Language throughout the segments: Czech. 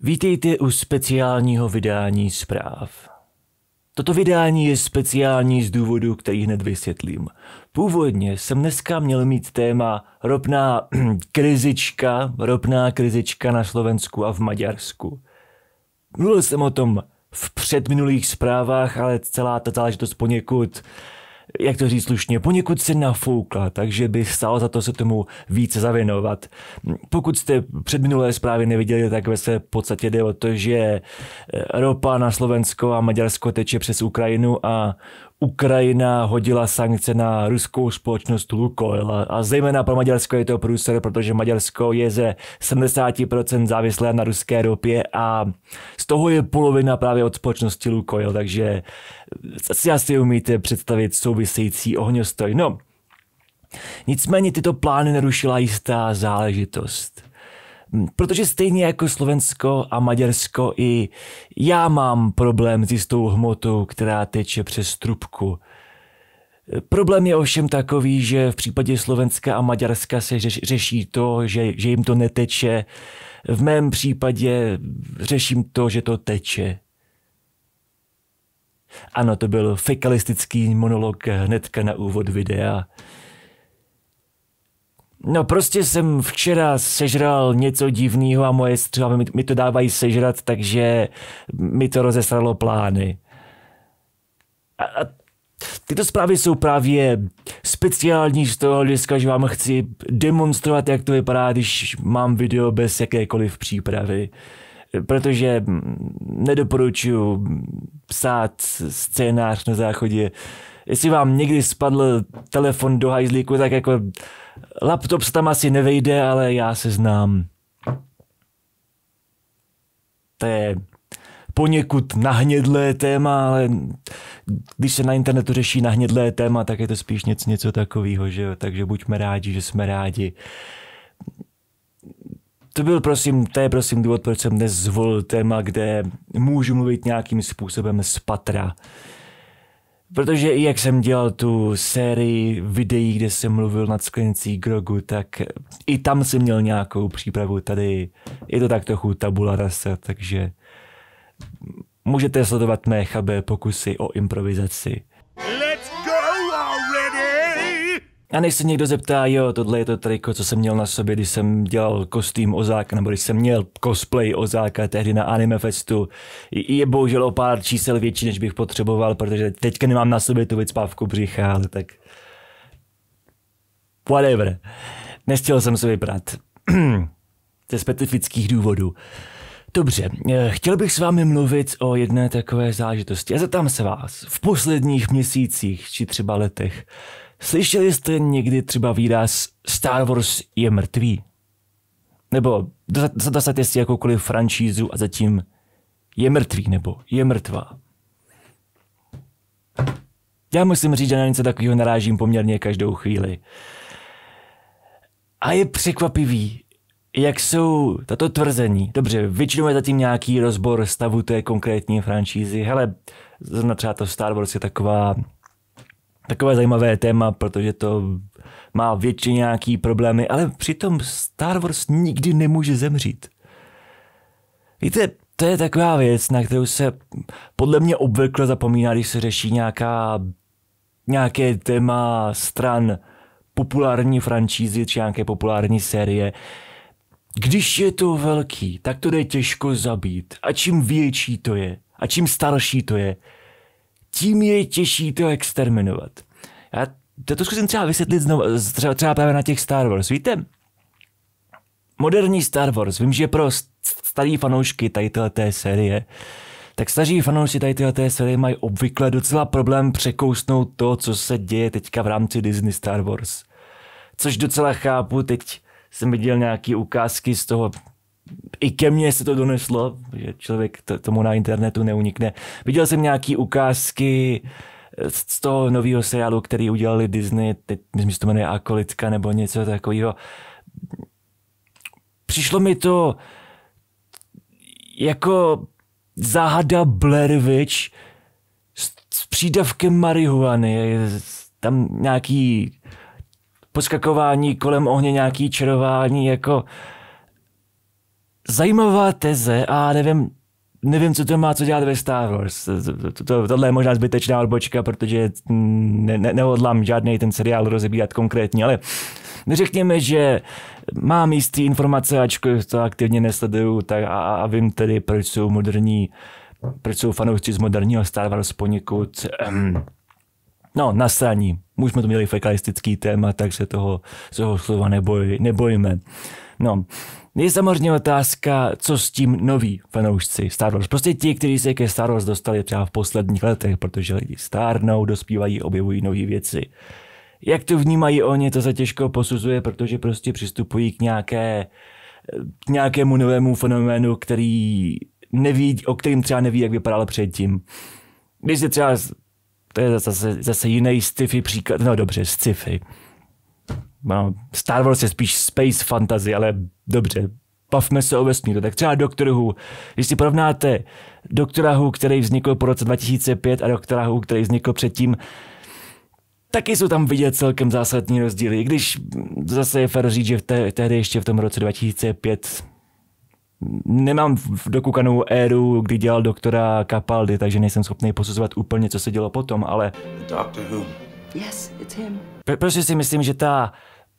Vítejte u speciálního vydání zpráv. Toto vydání je speciální z důvodu, který hned vysvětlím. Původně jsem dneska měl mít téma ropná krizička, ropná krizička na Slovensku a v Maďarsku. Mluvil jsem o tom v předminulých zprávách, ale celá ta záležitost poněkud jak to říct slušně, poněkud se nafoukla, takže by stálo za to se tomu více zavěnovat. Pokud jste před minulé zprávy neviděli, tak ve své podstatě jde o to, že ropa na Slovensko a Maďarsko teče přes Ukrajinu a Ukrajina hodila sankce na ruskou společnost Lukoil a zejména pro Maďarsko je to průser, protože Maďarsko je ze 70% závislé na ruské ropě a z toho je polovina právě od společnosti Lukoil, takže si asi umíte představit související ohňostoj. No, nicméně tyto plány narušila jistá záležitost. Protože stejně jako Slovensko a Maďarsko i já mám problém s jistou hmotou, která teče přes trubku. Problém je ovšem takový, že v případě Slovenska a Maďarska se řeší to, že, že jim to neteče. V mém případě řeším to, že to teče. Ano, to byl fekalistický monolog hnedka na úvod videa. No prostě jsem včera sežral něco divného a moje střeva mi, mi to dávají sežrat, takže mi to rozesralo plány. A, a tyto zprávy jsou právě speciální z toho hlediska, že vám chci demonstrovat, jak to vypadá, když mám video bez jakékoliv přípravy. Protože mm, nedoporučuji psát scénář na záchodě jestli vám někdy spadl telefon do hajzlíku, tak jako laptop se tam asi nevejde, ale já se znám. To je poněkud nahnědlé téma, ale když se na internetu řeší nahnědlé téma, tak je to spíš něco, něco takového, že jo? takže buďme rádi, že jsme rádi. To byl prosím, to je prosím důvod, proč jsem dnes zvolil téma, kde můžu mluvit nějakým způsobem z patra. Protože i jak jsem dělal tu sérii videí, kde jsem mluvil nad sklenicí Grogu, tak i tam jsem měl nějakou přípravu. Tady je to tak trochu tabula rasa, takže můžete sledovat mé chabé pokusy o improvizaci. A než se někdo zeptá, jo, tohle je to triko, co jsem měl na sobě, když jsem dělal kostým Ozáka, nebo když jsem měl cosplay Ozáka tehdy na Anime Festu, je bohužel o pár čísel větší, než bych potřeboval, protože teďka nemám na sobě tu pavku břicha, ale tak... Whatever. Nestěl jsem se vybrat. Ze specifických důvodů. Dobře, eh, chtěl bych s vámi mluvit o jedné takové zážitosti. A zeptám se vás, v posledních měsících či třeba letech, Slyšeli jste někdy třeba výraz Star Wars je mrtvý? Nebo dostaňte si jakoukoliv franšízu a zatím je mrtvý nebo je mrtvá. Já musím říct, že na něco takového narážím poměrně každou chvíli. A je překvapivý, jak jsou tato tvrzení. Dobře, většinou je zatím nějaký rozbor stavu té konkrétní franšízy. Hele, zrovna třeba to Star Wars je taková takové zajímavé téma, protože to má většině nějaký problémy, ale přitom Star Wars nikdy nemůže zemřít. Víte, to je taková věc, na kterou se podle mě obvykle zapomíná, když se řeší nějaká, nějaké téma stran populární francízy či nějaké populární série. Když je to velký, tak to jde těžko zabít. A čím větší to je, a čím starší to je, tím je těžší to exterminovat. Já to trošku jsem třeba vysvětlit znovu, třeba, třeba právě na těch Star Wars. Víte, moderní Star Wars, vím, že pro starý fanoušky tady té série, tak staří fanoušci tady té série mají obvykle docela problém překousnout to, co se děje teďka v rámci Disney Star Wars. Což docela chápu, teď jsem viděl nějaký ukázky z toho i ke mně se to doneslo, že člověk to, tomu na internetu neunikne. Viděl jsem nějaký ukázky z toho nového seriálu, který udělali Disney, teď myslím, že to jmenuje Akolitka nebo něco takového. Přišlo mi to jako záhada Blair Witch s, s přídavkem marihuany. Tam nějaký poskakování kolem ohně, nějaký čarování, jako zajímavá teze a nevím, nevím, co to má co dělat ve Star Wars. To, to, to, tohle je možná zbytečná odbočka, protože mm, ne, ne, žádný ten seriál rozebírat konkrétně, ale řekněme, že mám jistý informace, ačkoliv to aktivně nesleduju tak a, a vím tedy, proč jsou moderní, proč jsou fanoušci z moderního Star Wars poněkud ehm, no, nasraní. Už jsme to měli fekalistický téma, tak se toho, toho slova neboj, nebojíme. No, je samozřejmě otázka, co s tím noví fanoušci Star Wars. Prostě ti, kteří se ke Star Wars dostali třeba v posledních letech, protože lidi stárnou, dospívají, objevují nové věci. Jak to vnímají oni, to se těžko posuzuje, protože prostě přistupují k nějaké, k nějakému novému fenoménu, který neví, o kterým třeba neví, jak vypadal předtím. Když se třeba, to je zase, zase jiný sci-fi příklad, no dobře, sci-fi No, Star Wars je spíš space fantasy, ale dobře, bavme se o vesmíru. Tak třeba Doctor Who. Když si porovnáte Doctor Who, který vznikl po roce 2005 a Doctor Who, který vznikl předtím, taky jsou tam vidět celkem zásadní rozdíly. I když zase je fér říct, že v té, tehdy ještě v tom roce 2005 nemám v dokukanou éru, kdy dělal doktora Capaldi, takže nejsem schopný posuzovat úplně, co se dělo potom, ale... The Doctor Who Yes, it's him. Pr- prostě si myslím, že ta,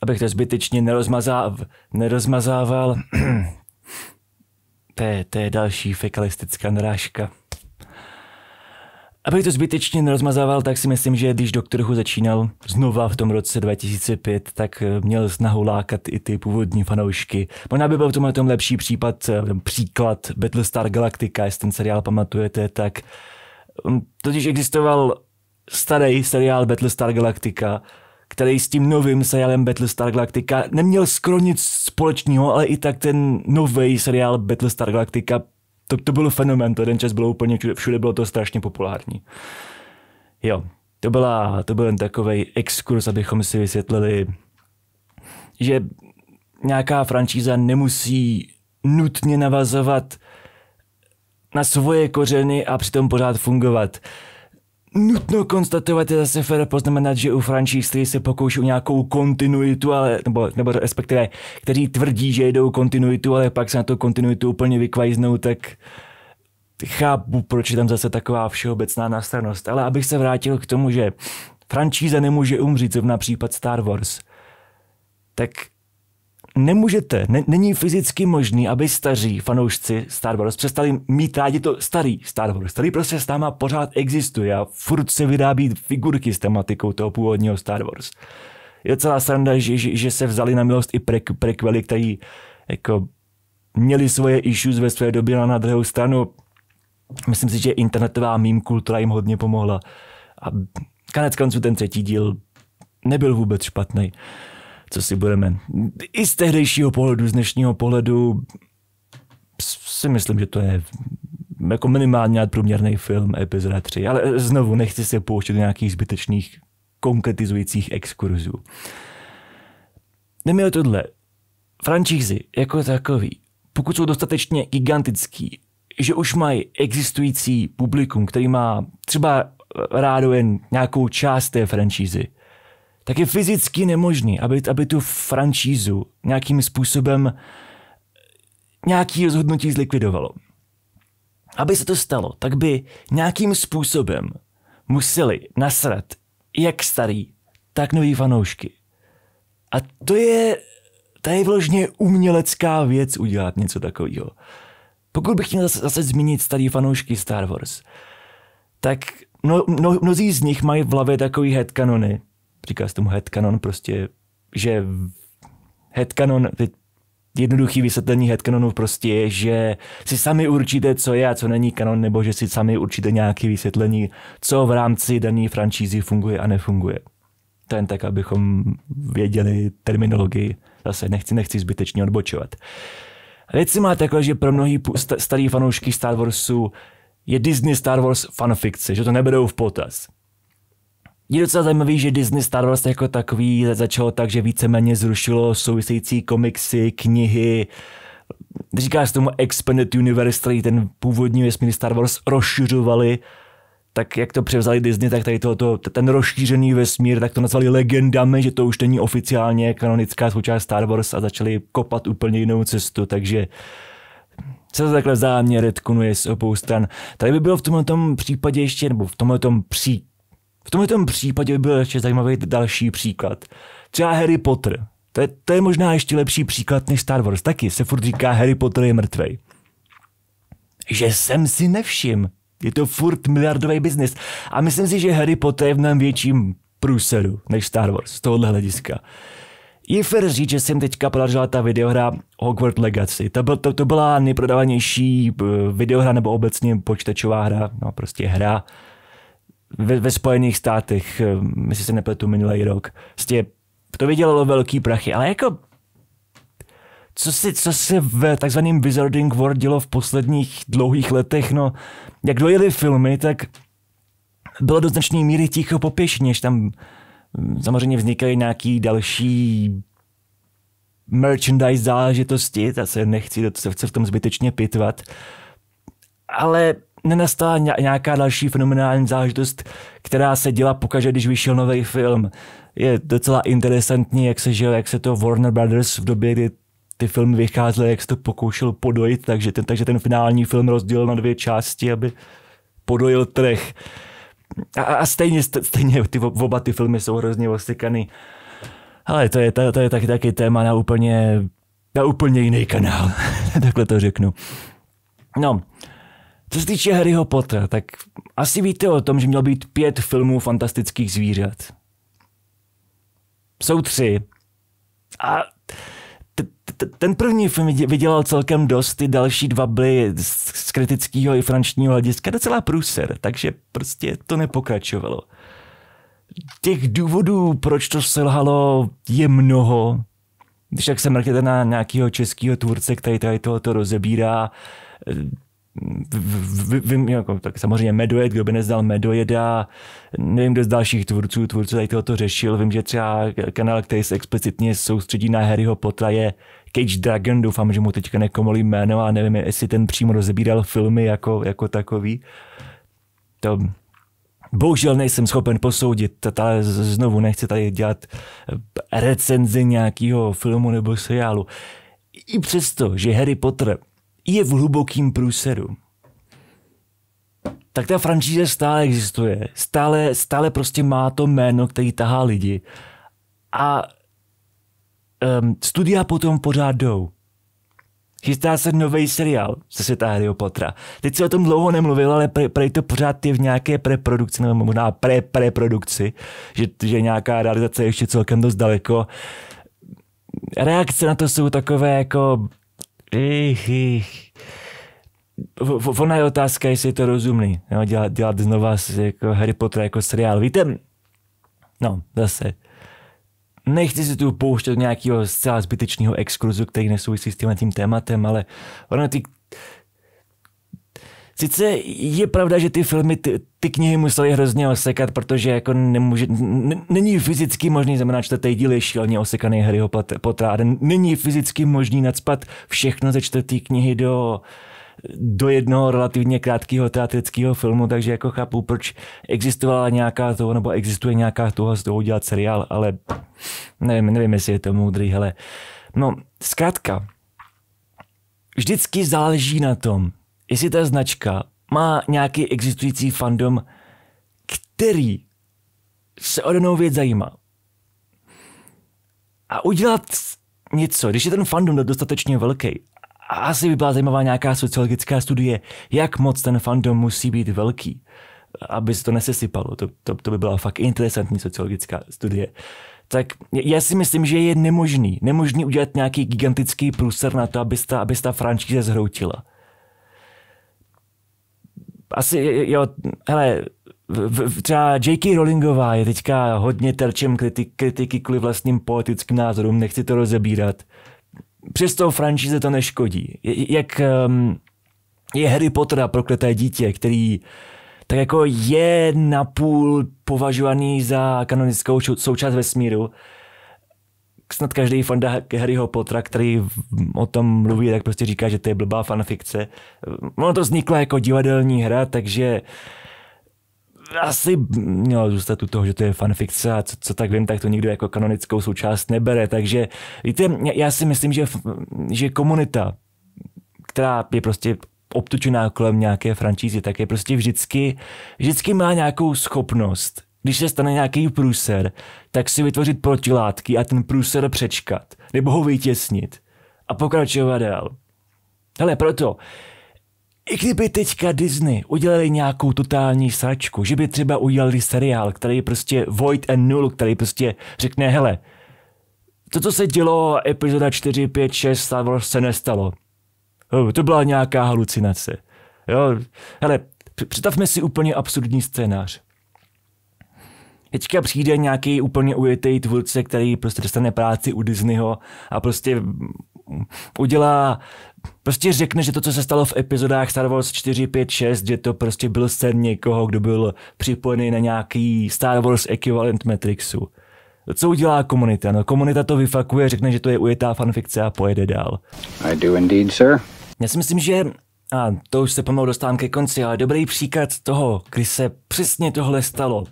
abych to zbytečně nerozmazáv, nerozmazával, to, je, to je další fekalistická narážka. Abych to zbytečně nerozmazával, tak si myslím, že když Doktor Who začínal znova v tom roce 2005, tak eh, měl snahu lákat i ty původní fanoušky. Možná by byl v tomhle tom lepší případ, eh, příklad Battlestar Galactica, jestli ten seriál pamatujete, tak mm, totiž existoval starý seriál Battlestar Galactica, který s tím novým seriálem Battlestar Galactica neměl skoro nic společného, ale i tak ten nový seriál Battlestar Galactica, to, to byl fenomen, to jeden čas bylo úplně, všude bylo to strašně populární. Jo, to, byla, to byl jen takový exkurs, abychom si vysvětlili, že nějaká franšíza nemusí nutně navazovat na svoje kořeny a přitom pořád fungovat. Uh, Nutno konstatovat je zase fér poznamenat, že u franšíz, se pokouší o nějakou kontinuitu, ale, nebo, nebo respektive, kteří tvrdí, že jedou kontinuitu, ale pak se na to kontinuitu úplně vykvajznou, tak chápu, proč je tam zase taková všeobecná nastranost. Ale abych se vrátil k tomu, že franšíza nemůže umřít, zrovna případ Star Wars, tak nemůžete, ne, není fyzicky možný, aby staří fanoušci Star Wars přestali mít rádi to starý Star Wars, který prostě s náma pořád existuje a furt se vyrábí figurky s tematikou toho původního Star Wars. Je celá sranda, že, že, že se vzali na milost i prequely, který jako měli svoje issues ve své době, a na druhou stranu myslím si, že internetová meme kultura jim hodně pomohla. A konec konců ten třetí díl nebyl vůbec špatný co si budeme. I z tehdejšího pohledu, z dnešního pohledu si myslím, že to je jako minimálně průměrný film epizoda 3, ale znovu nechci se pouštět do nějakých zbytečných konkretizujících exkurzů. Neměl tohle. Franšízy jako takový, pokud jsou dostatečně gigantický, že už mají existující publikum, který má třeba rádo jen nějakou část té franšízy, tak je fyzicky nemožný, aby, aby tu franšízu nějakým způsobem eh, nějaký rozhodnutí zlikvidovalo. Aby se to stalo, tak by nějakým způsobem museli nasrat jak starý, tak nový fanoušky. A to je, to je vložně umělecká věc udělat něco takového. Pokud bych chtěl zase, zase zmínit starý fanoušky Star Wars, tak mno, mno, mnozí z nich mají v hlavě takový headcanony, říká se tomu headcanon, prostě, že headcanon, jednoduchý vysvětlení headcanonu prostě je, že si sami určíte, co je a co není kanon, nebo že si sami určíte nějaké vysvětlení, co v rámci dané francízy funguje a nefunguje. To jen tak, abychom věděli terminologii. Zase nechci, nechci zbytečně odbočovat. Věc si má takhle, že pro mnohý starý fanoušky Star Warsu je Disney Star Wars fanfikce, že to neberou v potaz. Je docela zajímavý, že Disney Star Wars jako takový začalo tak, že víceméně zrušilo související komiksy, knihy, říká se tomu Expanded Universe, který ten původní vesmír Star Wars rozšiřovali, tak jak to převzali Disney, tak tady tohoto, ten rozšířený vesmír, tak to nazvali legendami, že to už není oficiálně kanonická součást Star Wars a začali kopat úplně jinou cestu, takže se to takhle záměr retkonuje z obou stran. Tady by bylo v tomto případě ještě, nebo v tomto pří, v tom případě by byl ještě zajímavý další příklad. Třeba Harry Potter. To je, to je možná ještě lepší příklad než Star Wars. Taky se furt říká Harry Potter je mrtvej. Že jsem si nevšim. Je to furt miliardový biznis. A myslím si, že Harry Potter je v mnohem větším průseru než Star Wars z tohohle hlediska. Je fér říct, že jsem teďka podařila ta videohra Hogwarts Legacy. To, byl, to, to byla nejprodávanější eh, videohra nebo obecně počítačová hra, no prostě hra ve, ve Spojených státech, myslím eh, se nepletu, minulý rok. Prostě to vydělalo velký prachy, ale jako co, se co se v takzvaném Wizarding world dělo v posledních dlouhých letech, no, jak dojeli filmy, tak bylo do značné míry ticho po než tam hm, samozřejmě vznikaly nějaký další merchandise záležitosti, já se nechci se v tom zbytečně pitvat, ale nenastala nějaká další fenomenální zážitost, která se děla pokaždé, když vyšel nový film. Je docela interesantní, jak se žil, jak se to Warner Brothers v době, kdy ty filmy vycházely, jak se to pokoušel podojit, takže ten, takže ten finální film rozdělil na dvě části, aby podojil trh. A, a stejně, stejně ty, oba ty filmy jsou hrozně ostykaný. Ale to je, to, to je taky, taky téma na úplně, na úplně jiný kanál, takhle to řeknu. No, co se týče Harryho Pottera, tak asi víte o tom, že měl být pět filmů fantastických zvířat. Jsou tři. A ten první film vydělal celkem dost, ty další dva byly z kritického i frančního hlediska docela průser, takže prostě to nepokračovalo. Těch důvodů, proč to selhalo, je mnoho. Když tak se mrknete na nějakého českého tvůrce, který tady tohoto rozebírá, vím, jako, tak samozřejmě Medojed, kdo by nezdal Medojeda, nevím, kdo z dalších tvůrců, tvůrců tady tohoto řešil, vím, že třeba kanál, který se explicitně soustředí na Harryho Pottera je Cage Dragon, doufám, že mu teďka nekomolí jméno a nevím, jestli ten přímo rozebíral filmy jako, jako takový. To, Bohužel nejsem schopen posoudit, ale znovu nechci tady dělat eh, recenzi nějakého filmu nebo seriálu. I přesto, že Harry Potter je v hlubokým průsedu. Tak ta franšíze stále existuje. Stále, stále prostě má to jméno, který tahá lidi. A um, studia potom pořád jdou. Chystá se nový seriál se světa Harry Pottera. Teď se o tom dlouho nemluvil, ale pre, pre to pořád je v nějaké preprodukci, nebo možná pre, preprodukci, že, že nějaká realizace je ještě celkem dost daleko. Reakce na to jsou takové jako ich, ich. Ona je otázka, jestli je to rozumný, jo, dělat, dělat znova jako Harry Potter jako seriál. Víte, no, zase, nechci se tu pouštět nějakého zcela zbytečného exkluzu, který nesouvisí s tímhle tím tématem, ale ono ty Sice je pravda, že ty filmy, ty, ty knihy musely hrozně osekat, protože jako nemůže, n- není fyzicky možný, znamená čtvrtý díl je šíleně osekaný Harryho Pottera, není fyzicky možný nadspat všechno ze čtvrtý knihy do do jednoho relativně krátkého teatrického filmu, takže jako chápu, proč existovala nějaká toho, nebo existuje nějaká toho z toho udělat seriál, ale nevím, nevím, jestli je to moudrý, hele. No, zkrátka, vždycky záleží na tom, jestli ta značka má nějaký existující fandom, který se o danou věc zajímá. A udělat něco, když je ten fandom dostatečně velký, a asi by byla zajímavá nějaká sociologická studie, jak moc ten fandom musí být velký, aby se to nesesypalo. To, to, to by byla fakt interesantní sociologická studie. Tak já si myslím, že je nemožný, nemožný udělat nějaký gigantický průser na to, aby se ta, aby ta frančíze zhroutila asi, jo, hele, třeba J.K. Rowlingová je teďka hodně terčem kritik, kritiky kvůli vlastním politickým názorům, nechci to rozebírat. Přesto franšíze to neškodí. Jak um, je Harry Potter prokleté dítě, který tak jako je napůl považovaný za kanonickou součást vesmíru, snad každý fanda Harryho Pottera, který o tom mluví, tak prostě říká, že to je blbá fanfikce. Ono to vzniklo jako divadelní hra, takže asi mělo zůstat u toho, že to je fanfikce a co, co tak vím, tak to nikdo jako kanonickou součást nebere. Takže víte, já si myslím, že, že komunita, která je prostě obtučená kolem nějaké francízy, tak je prostě vždycky, vždycky má nějakou schopnost když se stane nějaký průser, tak si vytvořit protilátky a ten průser přečkat, nebo ho vytěsnit a pokračovat dál. Ale proto, i kdyby teďka Disney udělali nějakou totální sračku, že by třeba udělali seriál, který je prostě Void and Null, který prostě řekne, hele, to, co se dělo epizoda 4, 5, 6 Star Wars se nestalo. To byla nějaká halucinace. Jo, hele, představme si úplně absurdní scénář. Teďka přijde nějaký úplně ujetý tvůrce, který prostě dostane práci u Disneyho a prostě mm, udělá, prostě řekne, že to, co se stalo v epizodách Star Wars 4, 5, 6, že to prostě byl sen někoho, kdo byl připojený na nějaký Star Wars ekvivalent Matrixu. Co udělá komunita? No, komunita to vyfakuje, řekne, že to je ujetá fanfikce a pojede dál. I do indeed, sir. Já si myslím, že a to už se pomalu dostávám ke konci, ale dobrý příklad toho, kdy se přesně tohle stalo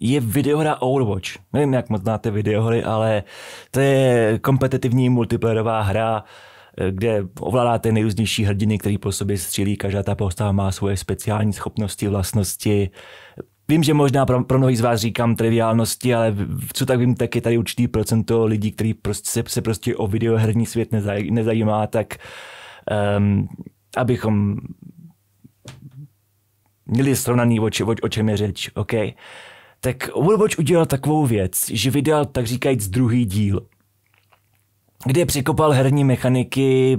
je videohra Overwatch. Nevím, jak moc znáte videohry, ale to je kompetitivní multiplayerová hra, eh, kde ovládáte nejrůznější hrdiny, který po sobě střílí, každá ta postava má svoje speciální schopnosti, vlastnosti. Vím, že možná pro, pro mnohý z vás říkám triviálnosti, ale co tak vím, tak je tady určitý procento lidí, kteří prostě, se, se prostě o videoherní svět nezaj, nezajímá, tak um, abychom měli srovnaný, o, o, o čem je řeč. Okay tak Overwatch udělal takovou věc, že vydal tak říkajíc druhý díl, kde překopal herní mechaniky,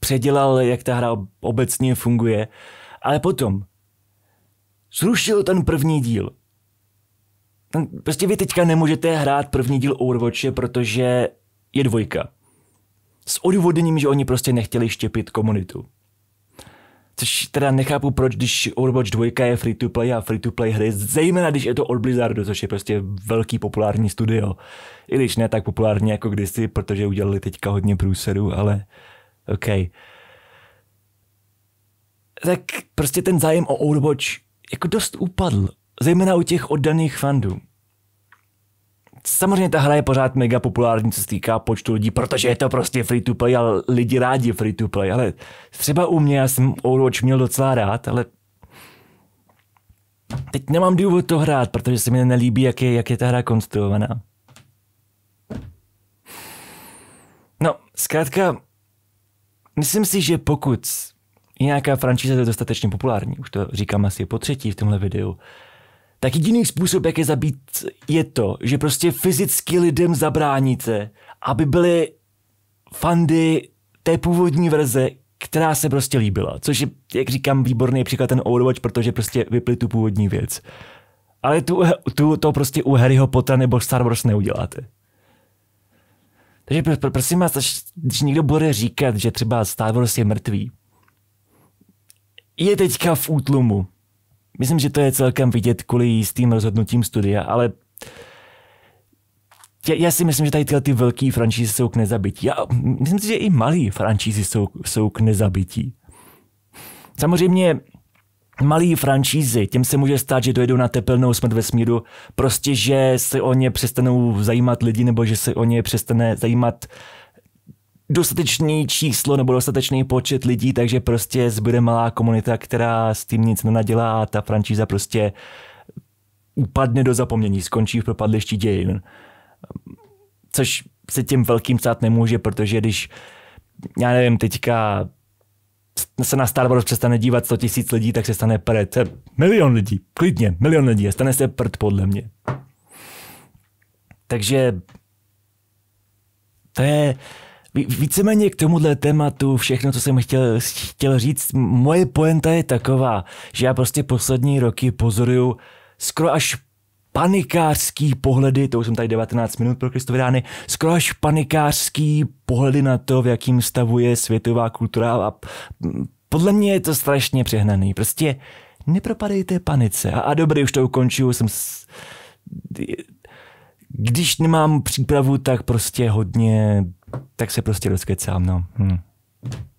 předělal, jak ta hra obecně funguje, ale potom zrušil ten první díl. Ten, prostě vy teďka nemůžete hrát první díl Overwatche, protože je dvojka. S odůvodněním, že oni prostě nechtěli štěpit komunitu. Což teda nechápu, proč, když Overwatch 2 je free to play a free to play hry, zejména když je to od Blizzardu, což je prostě velký populární studio. I když ne tak populární jako kdysi, protože udělali teďka hodně průsedů, ale OK. Tak prostě ten zájem o Overwatch jako dost upadl, zejména u těch oddaných fandů. Samozřejmě ta hra je pořád mega populární, co se týká počtu lidí, protože je to prostě free to play a lidi rádi free to play, ale třeba u mě, já jsem Overwatch měl docela rád, ale teď nemám důvod to hrát, protože se mi nelíbí, jak je, jak je ta hra konstruovaná. No, zkrátka, myslím si, že pokud je nějaká franšíza dostatečně populární, už to říkám asi po třetí v tomhle videu, tak jediný způsob, jak je zabít, je to, že prostě fyzicky lidem zabráníte, aby byli fandy té původní verze, která se prostě líbila. Což je, jak říkám, výborný příklad ten Overwatch, protože prostě vypli tu původní věc. Ale tu, tu, to prostě u Harryho Pottera nebo Star Wars neuděláte. Takže pr- pr- prosím vás, až, když někdo bude říkat, že třeba Star Wars je mrtvý, je teďka v útlumu. Myslím, že to je celkem vidět kvůli jistým rozhodnutím studia, ale já, já si myslím, že tady tyhle ty velké franšízy jsou k nezabití. Já, myslím si, že i malé franšízy jsou, jsou k nezabití. Samozřejmě malí franšízy, těm se může stát, že dojedou na tepelnou smrt smíru, prostě, že se o ně přestanou zajímat lidi, nebo že se o ně přestane zajímat uh, dostatečný číslo nebo dostatečný počet lidí, takže prostě zbude malá komunita, která s tím nic nenadělá a ta franšíza prostě upadne do zapomnění, skončí v propadlišti dějin. Což se těm velkým stát nemůže, protože když, já nevím, teďka se na Star Wars přestane dívat 100 tisíc lidí, tak se stane pret. Milion lidí, klidně, milion lidí. A stane se prd podle mě. Takže to je, Víceméně k tomuhle tématu všechno, co jsem chtěl, chtěl říct, moje poenta je taková, že já prostě poslední roky pozoruju skoro až panikářský pohledy, to už jsem tady 19 minut pro Kristovidány, skoro až panikářský pohledy na to, v jakým stavu je světová kultura a podle mě je to strašně přehnaný. Prostě nepropadejte panice. A, a dobrý, už to ukončuju, jsem... S... Když nemám přípravu, tak prostě hodně tak se prostě rozkecám, no. Hmm.